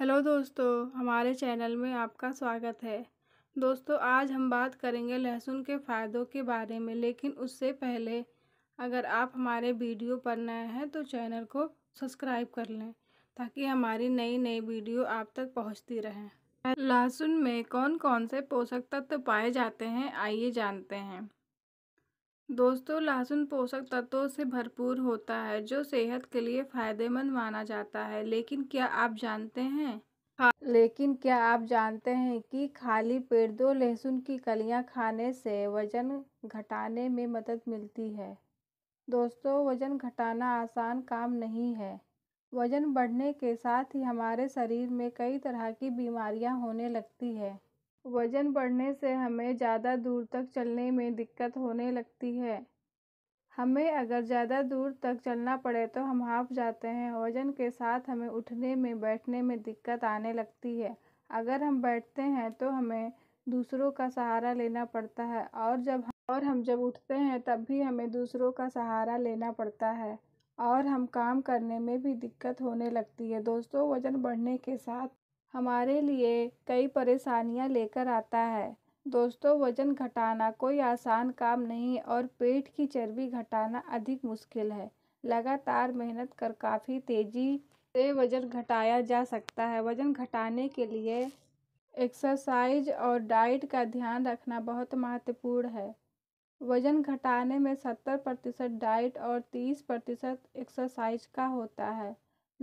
hello दोस्तों हमारे channel में आपका स्वागत है दोस्तों आज हम बात करेंगे लहसुन के फ़ायदों के बारे में लेकिन उससे पहले अगर आप हमारे वीडियो पर नए हैं तो चैनल को सब्सक्राइब कर लें ताकि हमारी नई नई वीडियो आप तक पहुंचती रहें लहसुन में कौन कौन से पोषक तत्व तो पाए जाते हैं आइए जानते हैं दोस्तों लहसुन पोषक तत्वों से भरपूर होता है जो सेहत के लिए फ़ायदेमंद माना जाता है लेकिन क्या आप जानते हैं लेकिन क्या आप जानते हैं कि खाली पेट दो लहसुन की कलियां खाने से वज़न घटाने में मदद मिलती है दोस्तों वज़न घटाना आसान काम नहीं है वज़न बढ़ने के साथ ही हमारे शरीर में कई तरह की बीमारियां होने लगती है वजन बढ़ने से हमें ज़्यादा दूर तक चलने में दिक्कत होने लगती है हमें अगर ज़्यादा दूर तक चलना पड़े तो हम हाँफ जाते हैं वज़न के साथ हमें उठने में बैठने में दिक्कत आने लगती है अगर हम बैठते हैं तो हमें दूसरों का सहारा लेना पड़ता है और जब और हम जब उठते हैं तब भी हमें दूसरों का सहारा लेना पड़ता है और हम काम करने में भी दिक्कत होने लगती है दोस्तों वज़न बढ़ने के साथ हमारे लिए कई परेशानियाँ लेकर आता है दोस्तों वज़न घटाना कोई आसान काम नहीं और पेट की चर्बी घटाना अधिक मुश्किल है लगातार मेहनत कर काफ़ी तेज़ी से वज़न घटाया जा सकता है वज़न घटाने के लिए एक्सरसाइज और डाइट का ध्यान रखना बहुत महत्वपूर्ण है वज़न घटाने में सत्तर प्रतिशत डाइट और तीस प्रतिशत एक्सरसाइज का होता है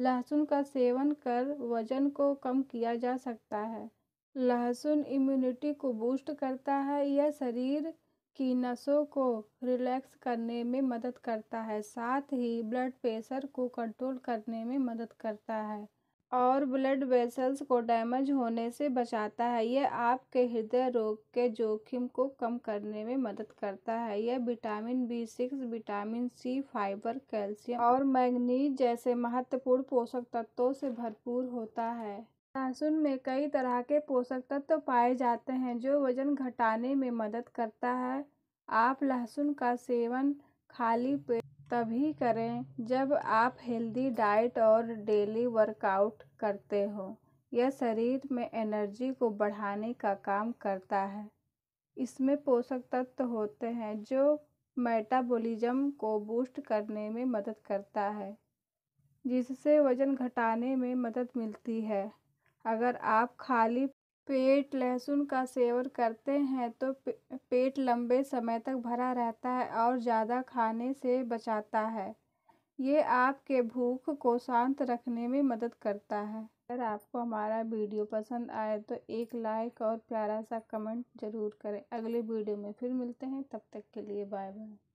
लहसुन का सेवन कर वजन को कम किया जा सकता है लहसुन इम्यूनिटी को बूस्ट करता है यह शरीर की नसों को रिलैक्स करने में मदद करता है साथ ही ब्लड प्रेशर को कंट्रोल करने में मदद करता है और ब्लड वेसल्स को डैमेज होने से बचाता है यह आपके हृदय रोग के जोखिम को कम करने में मदद करता है यह vitamin B six vitamin C fibre calcium और मैग्नीज जैसे महत्वपूर्ण पोषक तत्वों से भरपूर होता है लहसुन में कई तरह के पोषक तत्व पाए जाते हैं जो वजन घटाने में मदद करता है आप लहसुन का सेवन खाली पेट तभी करें जब आप हेल्दी डाइट और डेली वर्कआउट करते हो यह शरीर में एनर्जी को बढ़ाने का काम करता है इसमें पोषक तत्व होते हैं जो मेटाबॉलिज्म को बूस्ट करने में मदद करता है जिससे वज़न घटाने में मदद मिलती है अगर आप खाली पेट लहसुन का सेवन करते हैं तो पेट लंबे समय तक भरा रहता है और ज़्यादा खाने से बचाता है ये आपके भूख को शांत रखने में मदद करता है अगर आपको हमारा वीडियो पसंद आए तो एक लाइक और प्यारा सा कमेंट ज़रूर करें अगले वीडियो में फिर मिलते हैं तब तक के लिए बाय बाय